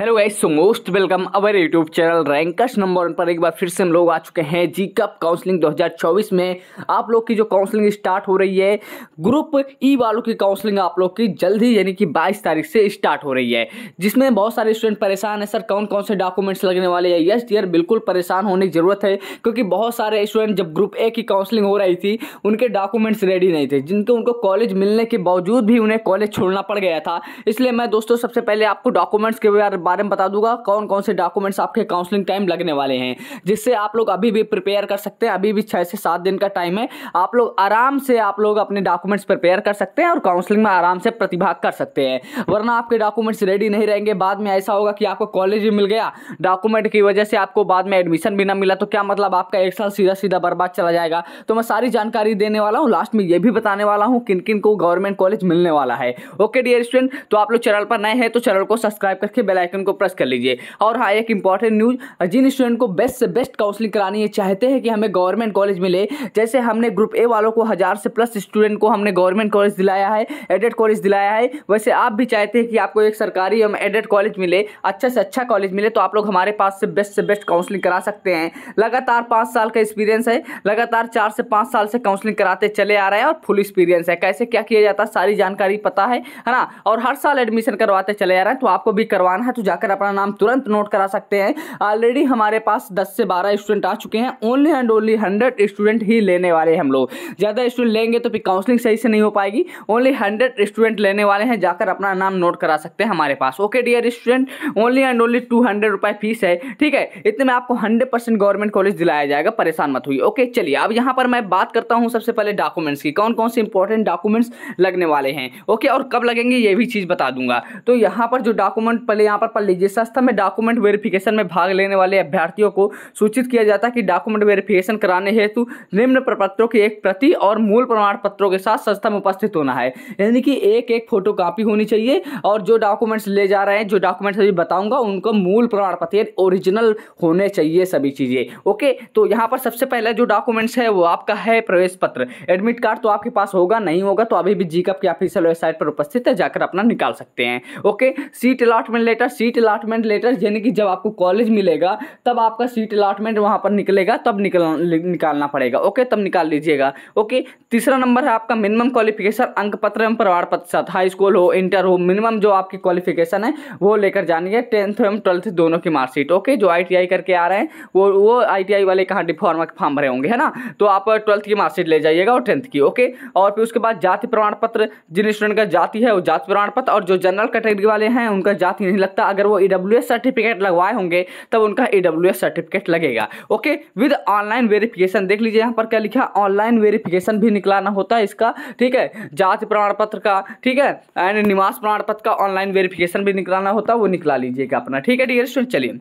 hello guys so most welcome our YouTube channel Rankers number one पर एक बार फिर से हम लोग आ चुके हैं जी कप काउंसलिंग 2024 में आप लोग की जो काउंसलिंग स्टार्ट हो रही है ग्रुप ई e वालों की काउंसलिंग आप लोग की जल्द ही यानी कि 22 तारीख से स्टार्ट हो रही है जिसमें बहुत सारे स्टूडेंट परेशान है सर कौन कौन से डॉक्यूमेंट्स लगने वाले हैं यस डियर बिल्कुल परेशान होने की ज़रूरत है क्योंकि बहुत सारे स्टूडेंट जब ग्रुप ए की काउंसलिंग हो रही थी उनके डॉक्यूमेंट्स रेडी नहीं थे जिनको उनको कॉलेज मिलने के बावजूद भी उन्हें कॉलेज छोड़ना पड़ गया था इसलिए मैं दोस्तों सबसे पहले आपको डॉक्यूमेंट्स के बारे बारे में बता दूंगा कौन कौन से डॉक्यूमेंट्स आपके काउंसलिंग टाइम लगने वाले हैं जिससे आप लोग अभी भी प्रिपेयर कर सकते हैं अभी भी छः से सात दिन का टाइम है आप लोग आराम से आप लोग अपने डॉक्यूमेंट्स प्रिपेयर कर सकते हैं और काउंसलिंग में आराम से प्रतिभाग कर सकते हैं वरना आपके डॉक्यूमेंट्स रेडी नहीं रहेंगे बाद में ऐसा होगा कि आपको कॉलेज भी मिल गया डॉक्यूमेंट की वजह से आपको बाद में एडमिशन भी ना मिला तो क्या मतलब आपका एक साल सीधा सीधा बर्बाद चला जाएगा तो मैं सारी जानकारी देने वाला हूँ लास्ट में ये भी बताने वाला हूँ किन किन को गवर्नमेंट कॉलेज मिलने वाला है ओके डियर स्टूडेंट तो आप लोग चैनल पर नए हैं तो चैनल को सब्सक्राइब करके बेलाइकन बटन को प्रेस कर लीजिए और हाँ एक इंपॉर्टेंट न्यूज जिन स्टूडेंट को बेस्ट से बेस्ट काउंसलिंग करानी है चाहते हैं कि हमें गवर्नमेंट कॉलेज मिले जैसे हमने ग्रुप ए वालों को हज़ार से प्लस स्टूडेंट को हमने गवर्नमेंट कॉलेज दिलाया है एडेड कॉलेज दिलाया है वैसे आप भी चाहते हैं कि आपको एक सरकारी एवं एडेड कॉलेज मिले अच्छा से अच्छा कॉलेज मिले तो आप लोग हमारे पास से बेस्ट से बेस्ट काउंसलिंग करा सकते हैं लगातार पाँच साल का एक्सपीरियंस है लगातार चार से पाँच साल से काउंसलिंग कराते चले आ रहे हैं और फुल एक्सपीरियंस है कैसे क्या किया जाता है सारी जानकारी पता है है ना और हर साल एडमिशन करवाते चले आ रहे हैं तो आपको भी करवाना है तो तो जाकर अपना नाम तुरंत नोट करा सकते हैं ऑलरेडी हमारे पास दस से बारह स्टूडेंट आ चुके हैं only and only hundred student ही लेने वाले हैं हम लोग ज़्यादा स्टूडेंट लेंगे तो फिर काउंसलिंग सही से नहीं हो पाएगी ओनली हंड्रेड स्टूडेंट लेने वाले हैं जाकर अपना नाम नोट करा सकते हैं हमारे पास okay dear student only and only two hundred रुपये फीस है ठीक है इतने में आपको हंड्रेड परसेंट गवर्नमेंट कॉलेज दिलाया जाएगा परेशान मत हुई ओके चलिए अब यहाँ पर मैं बात करता हूँ सबसे पहले डॉक्यूमेंट्स की कौन कौन से इंपॉर्टेंट डॉक्यूमेंट्स लगने वाले हैं ओके और कब लगेंगे ये भी चीज़ बता दूंगा तो यहाँ पर जो डॉक्यूमेंट पहले यहाँ पर पढ़ लीजिए संस्था में डॉक्यूमेंट वेरिफिकेशन में भाग लेने वाले अभ्यर्थियों को सूचित किया जाता है कि डॉक्यूमेंट वेरिफिकेशन कराने हेतु निम्न प्रपत्रों की एक प्रति और मूल प्रमाण पत्रों के साथ संस्था में उपस्थित होना है यानी कि एक एक फोटो होनी चाहिए और जो डॉक्यूमेंट्स ले जा रहे हैं जो डॉक्यूमेंट्स अभी बताऊंगा उनको मूल प्रमाण पत्र ओरिजिनल होने चाहिए सभी चीज़ें ओके तो यहाँ पर सबसे पहले जो डॉक्यूमेंट्स है वो आपका है प्रवेश पत्र एडमिट कार्ड तो आपके पास होगा नहीं होगा तो अभी भी जीकअप की ऑफिशियल वेबसाइट पर उपस्थित है जाकर अपना निकाल सकते हैं okay seat allotment letter seat allotment letter यानी कि जब आपको कॉलेज मिलेगा तब आपका सीट अलाटमेंट वहाँ पर निकलेगा तब निकल निकालना पड़ेगा ओके तब निकाल लीजिएगा ओके तीसरा नंबर है आपका मिनिमम क्वालिफिकेशन अंक पत्र एवं प्रमाण पत्र साथ हाई स्कूल हो इंटर हो मिनिमम जो आपकी क्वालिफिकेशन है वो लेकर जानी है टेंथ एवं ट्वेल्थ दोनों की मार्कशीट ओके जो आई करके आ रहे हैं वो वो आई वाले कहाँ डिफॉर्मा के फॉर्म भरे होंगे है ना तो आप ट्वेल्थ की मार्कशीट ले जाइएगा और टेंथ की ओके और फिर उसके बाद जाति प्रमाण पत्र जिन स्टूडेंट का जाति है वो जाति प्रमाण पत्र और जो जनरल कैटेगरी वाले हैं उनका जाति नहीं लगता अगर वो ई सर्टिफिकेट लगवाए होंगे तब उनका ई सर्टिफिकेट लगेगा ओके विद ऑनलाइन वेरिफिकेशन देख लीजिए यहाँ पर क्या लिखा ऑनलाइन वेरिफिकेशन भी निकलाना होता है इसका ठीक है जाति प्रमाण पत्र का ठीक है एंड निवास प्रमाण पत्र का ऑनलाइन वेरिफिकेशन भी निकलाना होता है वो निकला लीजिएगा अपना ठीक है डी स्टूडेंट चलिए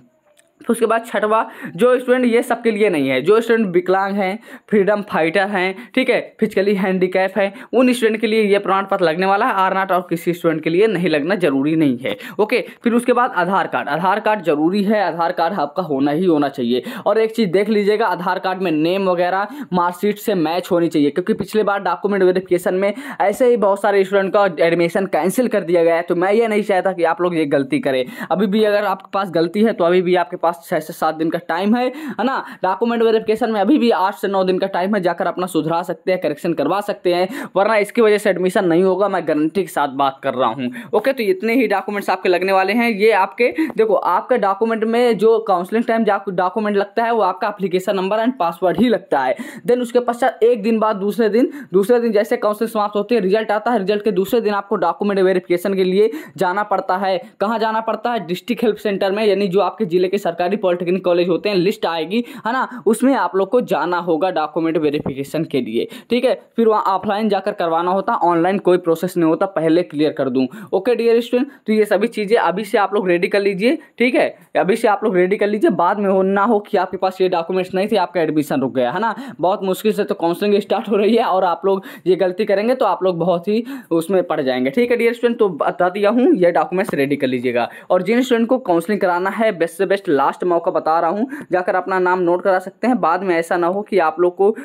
तो उसके बाद छठवा जो स्टूडेंट ये सबके लिए नहीं है जो स्टूडेंट विकलांग हैं फ्रीडम फाइटर हैं ठीक है फिजिकली हैंडीकैप है उन स्टूडेंट के लिए ये प्रमाण पत्र लगने वाला है आर नाट और किसी स्टूडेंट के लिए नहीं लगना जरूरी नहीं है ओके फिर उसके बाद आधार कार्ड आधार कार्ड जरूरी है आधार कार्ड आपका होना ही होना चाहिए और एक चीज़ देख लीजिएगा आधार कार्ड में नेम वगैरह मार्कशीट से मैच होनी चाहिए क्योंकि पिछले बार डॉक्यूमेंट वेरिफिकेशन में ऐसे ही बहुत सारे स्टूडेंट का एडमिशन कैंसिल कर दिया गया है तो मैं ये नहीं चाहता कि आप लोग ये गलती करें अभी भी अगर आपके पास गलती है तो अभी भी आपके पास पास छः से सात दिन का टाइम है है ना डॉक्यूमेंट वेरिफिकेशन में अभी भी आठ से नौ दिन का टाइम है जाकर अपना सुधरा सकते हैं करेक्शन करवा सकते हैं वरना इसकी वजह से एडमिशन नहीं होगा मैं गारंटी के साथ बात कर रहा हूँ ओके तो इतने ही डॉक्यूमेंट्स आपके लगने वाले हैं ये आपके देखो आपके डॉक्यूमेंट में जो काउंसलिंग टाइम डॉक्यूमेंट लगता है वो आपका अप्लीकेशन नंबर एंड पासवर्ड ही लगता है देन उसके पश्चात एक दिन बाद दूसरे दिन दूसरे दिन जैसे काउंसलिंग समाप्त होती है रिजल्ट आता है रिजल्ट के दूसरे दिन आपको डॉक्यूमेंट वेरिफिकेशन के लिए जाना पड़ता है कहाँ जाना पड़ता है डिस्ट्रिक्ट हेल्प सेंटर में यानी जो आपके जिले के सरकार सरकारी पॉलिटेक्निक कॉलेज होते हैं लिस्ट आएगी है ना उसमें आप लोग को जाना होगा डॉक्यूमेंट वेरिफिकेशन के लिए ठीक है फिर वहाँ ऑफलाइन जाकर करवाना होता ऑनलाइन कोई प्रोसेस नहीं होता पहले क्लियर कर दूँ ओके डियर स्टूडेंट तो ये सभी चीज़ें अभी से आप लोग रेडी कर लीजिए ठीक है अभी से आप लोग रेडी कर लीजिए बाद में हो ना हो कि आपके पास ये डॉक्यूमेंट्स नहीं थे आपका एडमिशन रुक गया है ना बहुत मुश्किल से तो काउंसलिंग स्टार्ट हो रही है और आप लोग ये गलती करेंगे तो आप लोग बहुत ही उसमें पड़ जाएंगे ठीक है डियर स्टूडेंट तो बता दिया हूँ ये डॉक्यूमेंट्स रेडी कर लीजिएगा और जिन स्टूडेंट को काउंसलिंग कराना है बेस्ट से बेस्ट लास्ट लास्ट मौका बता रहा हूँ जाकर अपना नाम नोट करा सकते हैं बाद में ऐसा ना हो कि आप लोग को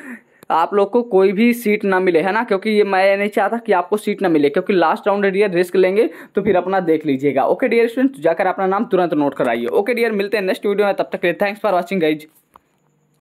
आप लोग को कोई भी सीट ना मिले है ना क्योंकि ये मैं नहीं चाहता कि आपको सीट ना मिले क्योंकि लास्ट राउंड डियर रिस्क लेंगे तो फिर अपना देख लीजिएगा ओके डियर स्टूडेंट जाकर अपना नाम तुरंत नोट कराइए ओके डियर मिलते हैं नेक्स्ट वीडियो में तब तक के लिए थैंक्स फॉर वॉचिंग गाइज